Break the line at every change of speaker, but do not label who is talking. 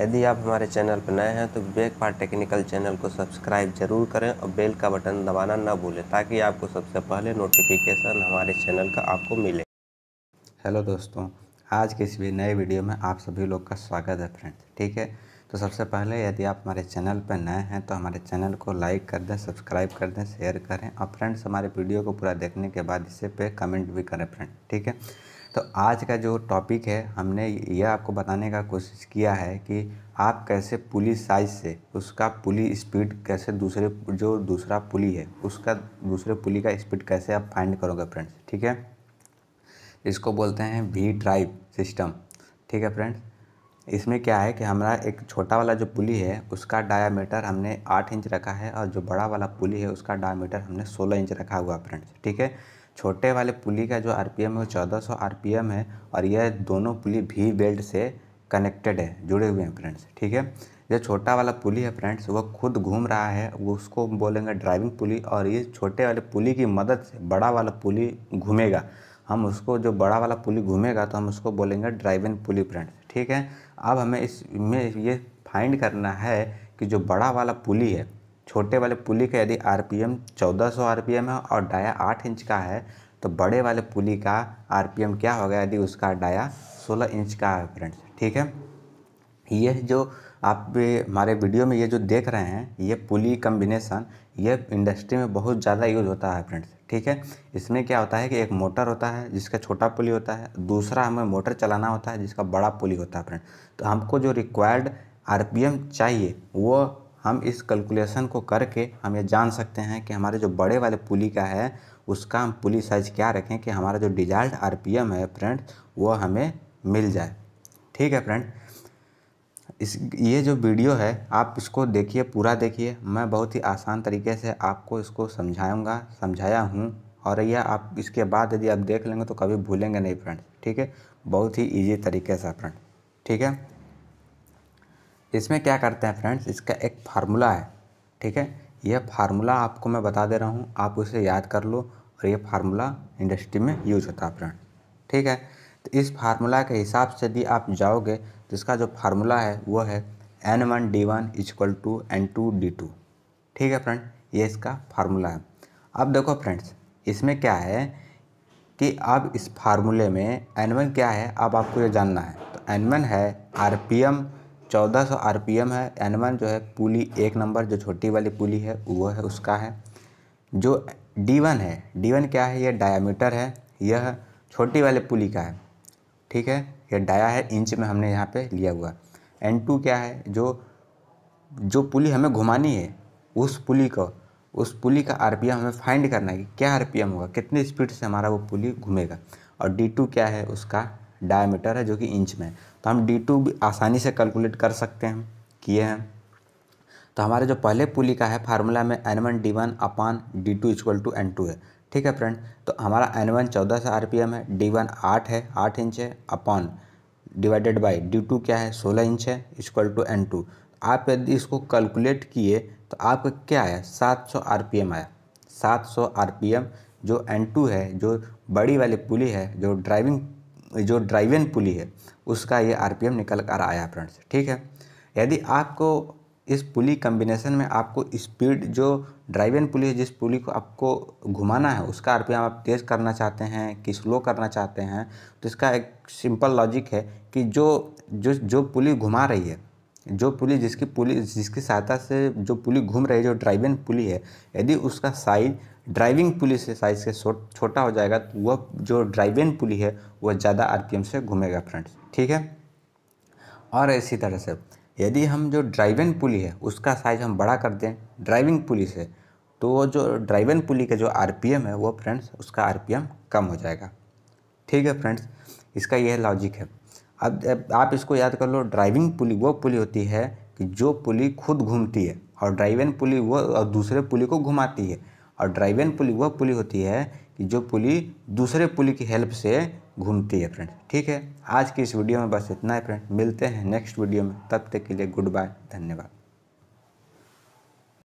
यदि आप हमारे चैनल पर नए हैं तो बेक पार टेक्निकल चैनल को सब्सक्राइब जरूर करें और बेल का बटन दबाना ना भूलें ताकि आपको सबसे पहले नोटिफिकेशन हमारे चैनल का आपको मिले हेलो दोस्तों आज के इस भी नए वीडियो में आप सभी लोग का स्वागत है फ्रेंड्स ठीक है तो सबसे पहले यदि आप हमारे चैनल पर नए हैं तो हमारे चैनल को लाइक कर दें सब्सक्राइब कर दें शेयर करें और फ्रेंड्स हमारे वीडियो को पूरा देखने के बाद इसे पे कमेंट भी करें फ्रेंड ठीक है तो आज का जो टॉपिक है हमने यह आपको बताने का कोशिश किया है कि आप कैसे पुली साइज से उसका पुली स्पीड कैसे दूसरे जो दूसरा पुली है उसका दूसरे पुली का स्पीड कैसे आप फाइंड करोगे फ्रेंड्स ठीक है इसको बोलते हैं वी ड्राइव सिस्टम ठीक है फ्रेंड्स इसमें क्या है कि हमारा एक छोटा वाला जो पुली है उसका डायामीटर हमने आठ इंच रखा है और जो बड़ा वाला पुली है उसका डायामीटर हमने सोलह इंच रखा हुआ फ्रेंड्स ठीक है छोटे वाले पुली का जो आर पी एम है वो चौदह सौ आर पी एम है और यह दोनों पुली भी बेल्ट से कनेक्टेड है जुड़े हुए हैं फ्रेंड्स ठीक है जो छोटा वाला पुली है फ्रेंड्स वह खुद घूम रहा है वो उसको बोलेंगे ड्राइविंग पुली और ये छोटे वाले पुली की मदद से बड़ा वाला पुली घूमेगा हम उसको जो बड़ा वाला पुली घूमेगा तो हम उसको बोलेंगे ड्राइविंग पुली फ्रेंड्स ठीक है अब हमें इसमें ये फाइंड करना है कि जो बड़ा वाला पुली है छोटे वाले पुली का यदि आर पी एम चौदह सौ आर पी एम है और डाया आठ इंच का है तो बड़े वाले पुली का आर पी एम क्या होगा यदि उसका डाया सोलह इंच का है फ्रेंड्स ठीक है ये जो आप हमारे वीडियो में ये जो देख रहे हैं ये पुली कम्बिनेसन ये इंडस्ट्री में बहुत ज़्यादा यूज होता है फ्रेंड्स ठीक है इसमें क्या होता है कि एक मोटर होता है जिसका छोटा पुली होता है दूसरा हमें मोटर चलाना होता है जिसका बड़ा पुली होता है फ्रेंड तो हमको जो रिक्वायर्ड आरपीएम चाहिए वो हम इस कैलकुलेशन को करके हम ये जान सकते हैं कि हमारे जो बड़े वाले पुली का है उसका हम पुली साइज क्या रखें कि हमारा जो डिजायर्ड आरपीएम है फ्रेंड वो हमें मिल जाए ठीक है फ्रेंड इस ये जो वीडियो है आप इसको देखिए पूरा देखिए मैं बहुत ही आसान तरीके से आपको इसको समझाऊंगा समझाया हूँ और यह आप इसके बाद यदि आप देख लेंगे तो कभी भूलेंगे नहीं फ्रेंड ठीक है बहुत ही ईजी तरीके से फ्रेंड ठीक है इसमें क्या करते हैं फ्रेंड्स इसका एक फार्मूला है ठीक है यह फार्मूला आपको मैं बता दे रहा हूँ आप उसे याद कर लो और यह फार्मूला इंडस्ट्री में यूज होता है फ्रेंड ठीक है तो इस फार्मूला के हिसाब से यदि आप जाओगे तो इसका जो फार्मूला है वो है N one D one equal to N two D two ठीक है फ्रेंड ये इसका फार्मूला है अब देखो फ्रेंड्स इसमें क्या है कि अब इस फार्मूले में एन वन क्या है अब आपको ये जानना है तो एन वन है आर पी एम 1400 एम है एन वन जो है पुली एक नंबर जो छोटी वाली पुली है वो है उसका है जो डी वन है डी वन क्या है यह डायामीटर है यह छोटी वाले पुली का है ठीक है यह डाया है इंच में हमने यहाँ पे लिया हुआ एन टू क्या है जो जो पुली हमें घुमानी है उस पुली को उस पुली का एम हमें फाइंड करना है कि क्या एम होगा कितनी स्पीड से हमारा वो पुली घूमेगा और डी टू क्या है उसका डायमीटर है जो कि इंच में तो हम डी टू भी आसानी से कैलकुलेट कर सकते हैं किए हैं तो हमारे जो पहले पुली का है फार्मूला में N one D one upon D two equal to N two है ठीक है फ्रेंड तो हमारा एन वन चौदह सौ आर पी एम है डी वन आठ है आठ इंच है upon divided by D two क्या है सोलह इंच है इक्वल टू एन टू आप यदि इसको कैलकुलेट किए तो आपका क्या आया सात सौ आर पी एम आया सात सौ आर पी एम जो एन टू है जो बड़ी वाली पुली है जो ड्राइविंग जो ड्राइवेन पुली है उसका ये एम निकल कर आया है फ्रेंड्स ठीक है यदि आपको इस पुली कम्बिनेशन में आपको स्पीड जो ड्राइवेन पुली है जिस पुली को आपको घुमाना है उसका एम आप तेज़ करना चाहते हैं कि स्लो करना चाहते हैं तो इसका एक सिंपल लॉजिक है कि जो जो जो पुली घुमा रही है जो पुली जिसकी पुली जिसकी सहायता से जो पुली घूम रही है जो ड्राइविंग पुली है यदि उसका साइज ड्राइविंग पुली से साइज से छोटा हो जाएगा तो वह जो ड्राइविंग पुली है वह ज़्यादा आर से घूमेगा फ्रेंड्स ठीक है और इसी तरह से यदि हम जो ड्राइविंग पुली है उसका साइज हम बड़ा कर दें ड्राइविंग पुली से तो वो जो ड्राइविंग पुली का जो आर है वो फ्रेंड्स उसका आर कम हो जाएगा ठीक है फ्रेंड्स इसका यह लॉजिक है अब आप इसको याद कर लो ड्राइविंग पुली वो पुली होती है कि जो पुली खुद घूमती है और ड्राइविंग पुली वो और दूसरे पुली को घुमाती है और ड्राइविंग पुली वह पुली होती है कि जो पुली दूसरे पुली की हेल्प से घूमती है फ्रेंड ठीक है आज की इस वीडियो में बस इतना है फ्रेंड मिलते हैं नेक्स्ट वीडियो में तब तक के लिए गुड बाय धन्यवाद